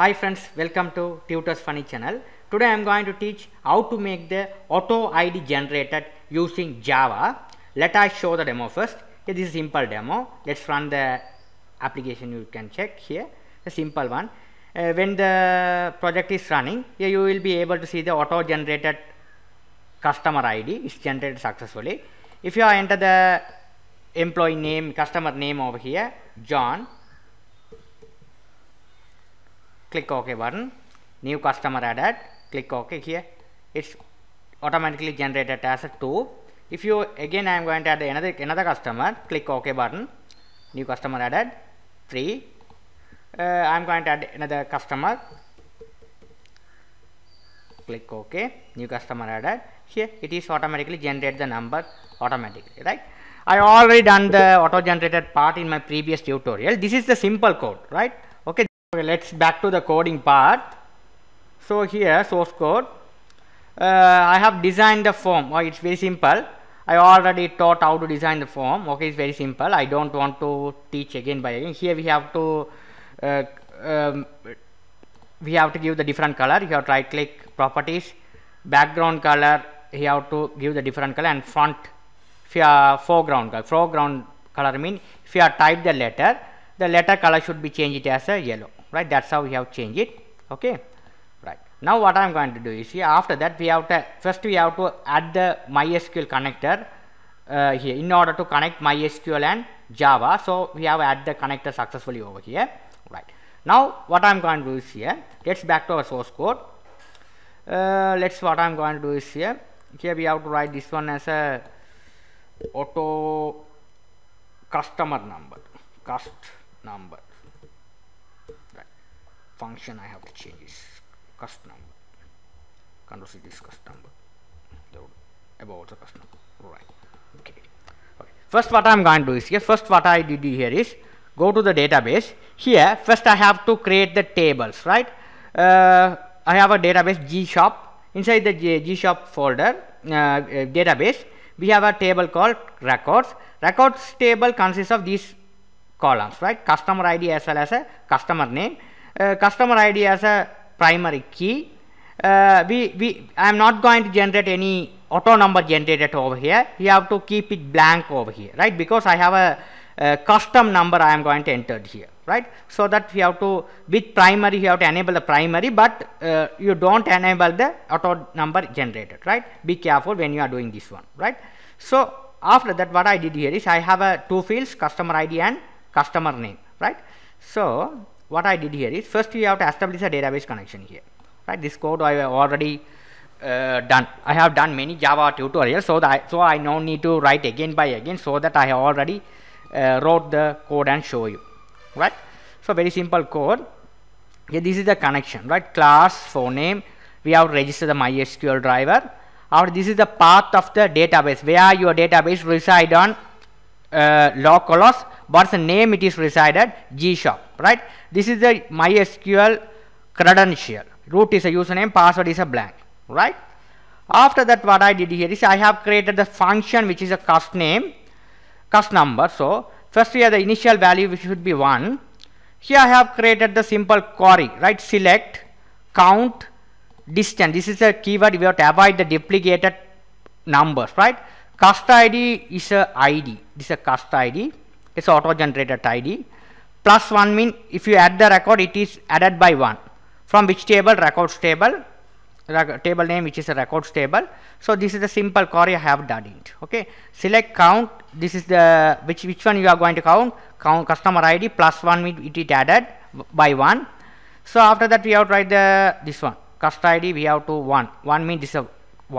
Hi friends, welcome to Tutors Funny channel. Today I am going to teach how to make the auto ID generated using Java. Let us show the demo first. Okay, this is simple demo. Let's run the application you can check here. A simple one. Uh, when the project is running, here you will be able to see the auto generated customer ID is generated successfully. If you enter the employee name, customer name over here, John, click ok button new customer added click ok here it's automatically generated as a 2 if you again I am going to add another another customer click ok button new customer added 3 uh, I am going to add another customer click ok new customer added here it is automatically generate the number automatically right I already done the auto generated part in my previous tutorial this is the simple code right Okay, let's back to the coding part. So here source code. Uh, I have designed the form. Oh, it's very simple. I already taught how to design the form. Okay, it's very simple. I don't want to teach again by again. Here we have to uh, um, we have to give the different color. You have to right click properties, background color. You have to give the different color and font. if you are foreground color. Foreground color mean if you have type the letter, the letter color should be changed as a yellow right that's how we have changed it okay right now what i'm going to do is see after that we have to first we have to add the mysql connector uh, here in order to connect mysql and java so we have add the connector successfully over here right now what i'm going to do is here let's back to our source code uh, let's what i'm going to do is here here we have to write this one as a auto customer number cost number function I have to change is cust number control C this cust number about the cust number right okay. okay first what I'm going to do is here first what I did here is go to the database here first I have to create the tables right uh, I have a database G shop inside the G, shop folder uh, uh, database we have a table called records records table consists of these columns right customer ID as well as a customer name uh, customer ID as a primary key. Uh, we, we, I am not going to generate any auto number generated over here. You have to keep it blank over here, right? Because I have a custom number I am going to enter here right so that you have to with primary you have to enable the primary but uh, you don't enable the auto number generated right be careful when you are doing this one right so after that what I did here is I have a two fields customer ID and customer name right so what I did here is first we have to establish a database connection here right this code I have already uh, done I have done many Java tutorials so that I, so I now need to write again by again so that I already uh, wrote the code and show you right so very simple code Yeah, this is the connection right class for name we have registered the MySQL driver or this is the path of the database where your database reside on uh, localhost what's the name it is resided gshop right this is the mysql credential root is a username password is a blank right after that what i did here is i have created the function which is a cost name cost number so first we have the initial value which should be 1 here i have created the simple query right select count distance this is a keyword we have to avoid the duplicated numbers right cost id is a id this is a cost id is auto generated id plus 1 mean if you add the record it is added by 1 from which table records table table name which is a records table so this is the simple query i have done it okay select count this is the which which one you are going to count count customer id plus 1 mean it is added by 1 so after that we have to write the this one cust id we have to 1 1 mean this is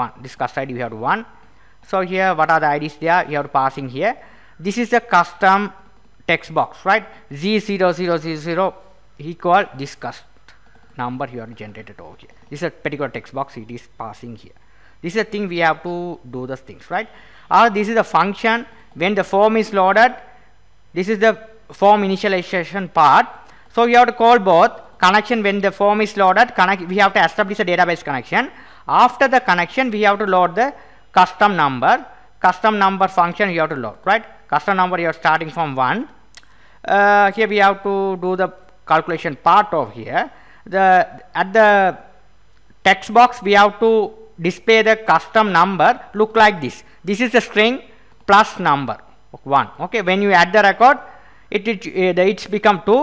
1 this cust id we have to 1 so here what are the ids there you are passing here this is a custom text box right z0000 equal this custom number you are generated over here this is a particular text box it is passing here this is a thing we have to do The things right or this is a function when the form is loaded this is the form initialization part so you have to call both connection when the form is loaded connect we have to establish a database connection after the connection we have to load the custom number custom number function you have to load right custom number you are starting from 1 uh, here we have to do the calculation part of here the at the text box we have to display the custom number look like this this is a string plus number 1 okay when you add the record it, it uh, it's become 2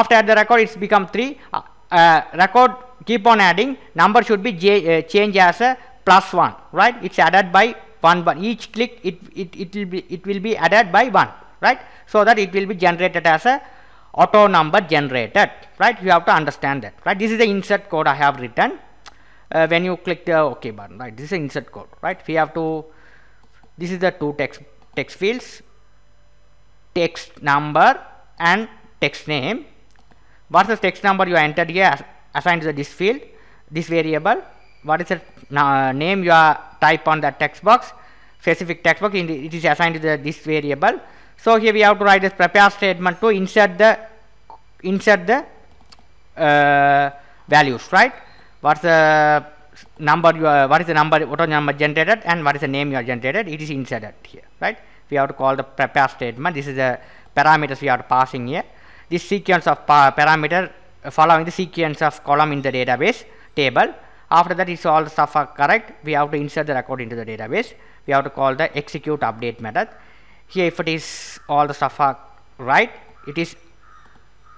after add the record it's become 3 uh, uh, record keep on adding number should be j, uh, change as a plus 1 right it's added by one one each click it it it will be it will be added by one right so that it will be generated as a auto number generated right you have to understand that right this is the insert code i have written uh, when you click the ok button right this is the insert code right we have to this is the two text text fields text number and text name what's the text number you entered here assigned to this field this variable what is the uh, name you are type on the text box specific text box the, it is assigned to the, this variable so here we have to write this prepare statement to insert the insert the uh, values right what's the number you are, what is the number what is the number generated and what is the name you are generated it is inserted here right we have to call the prepare statement this is the parameters we are passing here this sequence of pa parameter uh, following the sequence of column in the database table after that it's all the stuff are correct we have to insert the record into the database we have to call the execute update method here if it is all the stuff are right it is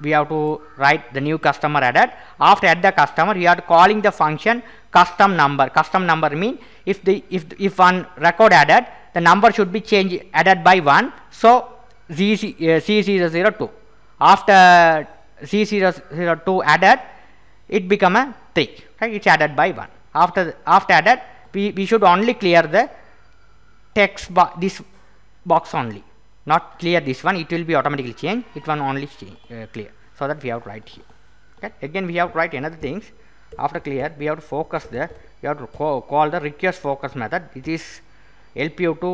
we have to write the new customer added after add the customer we are calling the function custom number custom number mean if the if if one record added the number should be changed added by one so uh, C uh, c002 after c002 added it become a 3 right it's added by 1 after the, after added we, we should only clear the text box this box only not clear this one it will be automatically changed it one only change, uh, clear so that we have to write here okay again we have to write another things after clear we have to focus the we have to call, call the request focus method it is help you to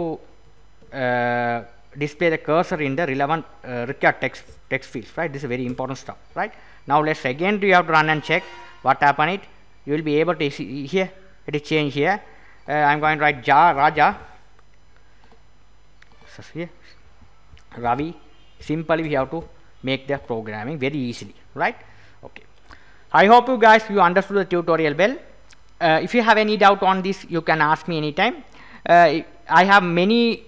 uh, display the cursor in the relevant uh, required text text fields right this is very important stuff right now let's again we have to run and check what happened it you will be able to see here it is changed here uh, I'm going to write Java. Raja so here Ravi simply we have to make the programming very easily right okay I hope you guys you understood the tutorial well uh, if you have any doubt on this you can ask me anytime uh, I have many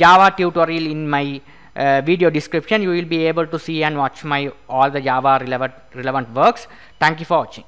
Java tutorial in my uh, video description you will be able to see and watch my all the java relevant relevant works thank you for watching